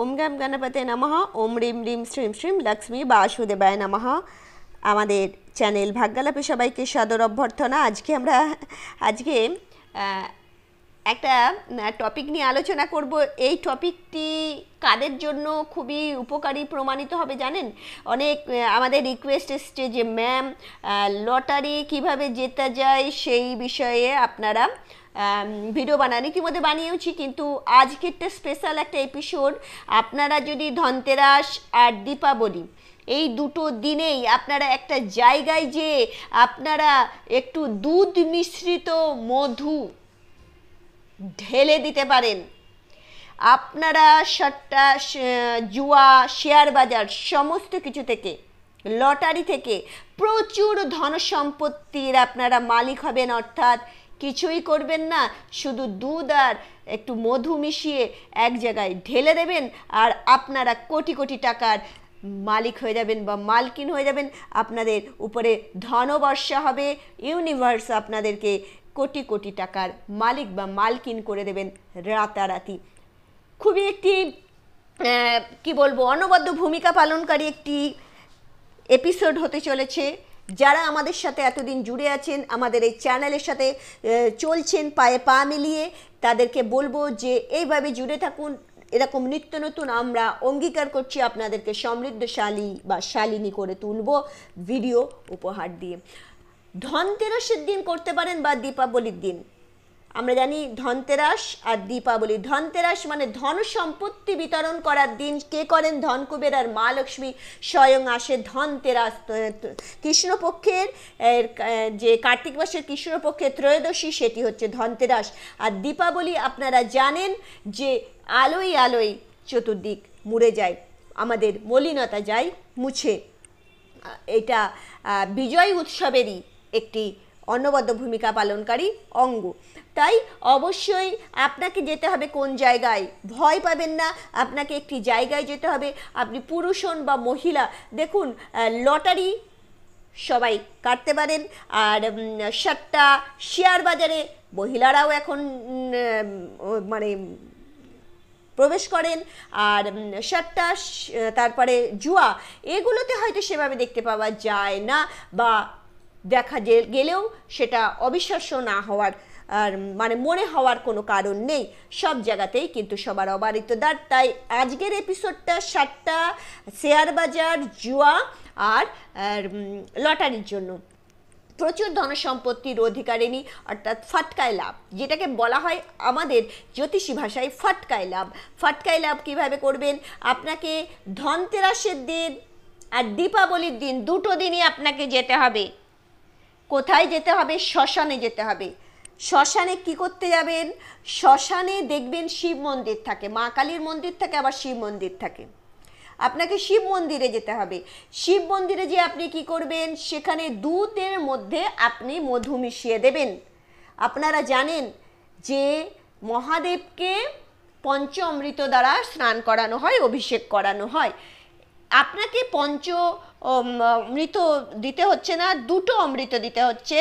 ওম গ্যাম গণপতে নমহা ওম রিম রিম শ্রীম শ্রীম লক্ষ্মী বাসুদেবায় নমহা আমাদের চ্যানেল ভাগ্যালাপে সবাইকে সাদর অভ্যর্থনা আজকে আমরা আজকে একটা টপিক নিয়ে আলোচনা করব এই টপিকটি কাদের জন্য খুবই উপকারী প্রমাণিত হবে জানেন অনেক আমাদের রিকোয়েস্ট এসছে যে ম্যাম লটারি কিভাবে জেতা যায় সেই বিষয়ে আপনারা ভিডিও বানান ইতিমধ্যে বানিয়েওছি কিন্তু আজকেরটা স্পেশাল একটা এপিসোড আপনারা যদি ধনতেরাস আর দীপাবলি এই দুটো দিনেই আপনারা একটা জায়গায় যে আপনারা একটু দুধ মিশ্রিত মধু ঢেলে দিতে পারেন আপনারা সট্টা জুয়া শেয়ার বাজার সমস্ত কিছু থেকে লটারি থেকে প্রচুর ধন সম্পত্তির আপনারা মালিক হবেন অর্থাৎ কিছুই করবেন না শুধু দুধ আর একটু মধু মিশিয়ে এক জায়গায় ঢেলে দেবেন আর আপনারা কোটি কোটি টাকার মালিক হয়ে যাবেন বা মালকিন হয়ে যাবেন আপনাদের উপরে ধনবর্ষা হবে ইউনিভার্স আপনাদেরকে কোটি কোটি টাকার মালিক বা মালকিন করে দেবেন রাতারাতি খুবই একটি কি বলবো অনবদ্য ভূমিকা পালনকারী একটি এপিসোড হতে চলেছে যারা আমাদের সাথে এতদিন জুড়ে আছেন আমাদের এই চ্যানেলের সাথে চলছেন পায়ে পা মিলিয়ে তাদেরকে বলবো যে এইভাবে জুড়ে থাকুন এরকম নিত্য নতুন আমরা অঙ্গীকার করছি আপনাদেরকে সমৃদ্ধশালী বা শালিনী করে তুলব ভিডিও উপহার দিয়ে ধনতেরাসের দিন করতে পারেন বা দীপাবলির দিন আমরা জানি ধনতেরাস আর দীপাবলি ধনতেরাস মানে ধন সম্পত্তি বিতরণ করার দিন কে করেন ধনকুবের আর মা লক্ষ্মী স্বয়ং আসে ধনতেরাস কৃষ্ণপক্ষের যে কার্তিক মাসের কৃষ্ণপক্ষের ত্রয়োদশী সেটি হচ্ছে ধনতেরাস আর দীপাবলি আপনারা জানেন যে আলোই আলোই চতুর্দিক মুড়ে যায় আমাদের মলিনতা যায় মুছে এটা বিজয় উৎসবেরই একটি অন্নবদ্য ভূমিকা পালনকারী অঙ্গ তাই অবশ্যই আপনাকে যেতে হবে কোন জায়গায় ভয় পাবেন না আপনাকে একটি জায়গায় যেতে হবে আপনি পুরুষ হন বা মহিলা দেখুন লটারি সবাই কাটতে পারেন আর সাতটা শেয়ার বাজারে মহিলারাও এখন মানে প্রবেশ করেন আর সাতটা তারপরে জুয়া এগুলোতে হয়তো সেভাবে দেখতে পাওয়া যায় না বা দেখা গেলেও সেটা অবিশ্বাস্য না হওয়ার আর মানে মনে হওয়ার কোনো কারণ নেই সব জায়গাতেই কিন্তু সবার অবারিত দার তাই আজকের এপিসোডটা সাতটা শেয়ার বাজার জুয়া আর লটারির জন্য প্রচুর ধনসম্পত্তির অধিকারিণী অর্থাৎ ফাটকায় লাভ যেটাকে বলা হয় আমাদের জ্যোতিষী ভাষায় ফাটকায় লাভ ফাটকায় লাভ কীভাবে করবেন আপনাকে ধনতেরাসের দিন আর দীপাবলির দিন দুটো দিনই আপনাকে যেতে হবে কোথায় যেতে হবে শ্মশানে যেতে হবে শ্মশানে কি করতে যাবেন শ্মশানে দেখবেন শিব মন্দির থাকে মা কালীর মন্দির থাকে আবার শিব মন্দির থাকে আপনাকে শিব মন্দিরে যেতে হবে শিব মন্দিরে যে আপনি কি করবেন সেখানে দুধের মধ্যে আপনি মধু মিশিয়ে দেবেন আপনারা জানেন যে মহাদেবকে পঞ্চ অমৃত দ্বারা স্নান করানো হয় অভিষেক করানো হয় আপনাকে পঞ্চ অমৃত দিতে হচ্ছে না দুটো অমৃত দিতে হচ্ছে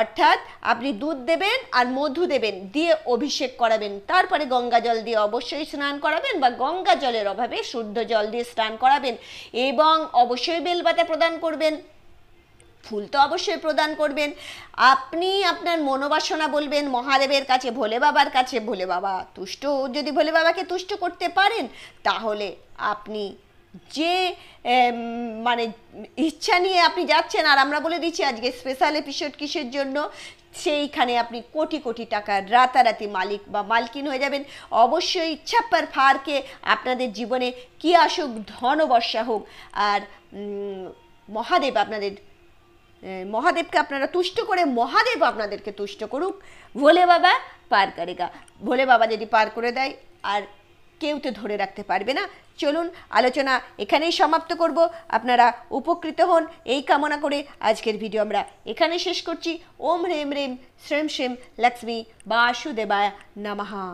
অর্থাৎ আপনি দুধ দেবেন আর মধু দেবেন দিয়ে অভিষেক করাবেন তারপরে গঙ্গা জল দিয়ে অবশ্যই স্নান করাবেন বা গঙ্গা জলের অভাবে শুদ্ধ জল দিয়ে স্নান করাবেন এবং অবশ্যই বেলবাতা প্রদান করবেন ফুল তো অবশ্যই প্রদান করবেন আপনি আপনার মনোবাসনা বলবেন মহাদেবের কাছে ভোলে বাবার কাছে ভোলে বাবা তুষ্ট যদি ভোলে বাবাকে তুষ্ট করতে পারেন তাহলে আপনি যে মানে ইচ্ছা নিয়ে আপনি যাচ্ছেন আর আমরা বলে দিচ্ছি আজকে স্পেশাল এপিসোড কিসের জন্য সেইখানে আপনি কোটি কোটি টাকার রাতারাতি মালিক বা মালকিন হয়ে যাবেন অবশ্যই ছাপ্পার ফারকে আপনাদের জীবনে কি আসুক ধনবর্ষা হোক আর মহাদেব আপনাদের মহাদেবকে আপনারা তুষ্ট করে মহাদেব আপনাদেরকে তুষ্ট করুক ভোলে বাবা পার করে গা ভোলে বাবা যদি পার করে দেয় আর কেউ তো ধরে রাখতে পারবে না চলুন আলোচনা এখানেই সমাপ্ত করব আপনারা উপকৃত হন এই কামনা করে আজকের ভিডিও আমরা এখানে শেষ করছি ওম রেম রেম শ্রেম শ্রেম লক্ষ্মী বাসুদেবায় নমহা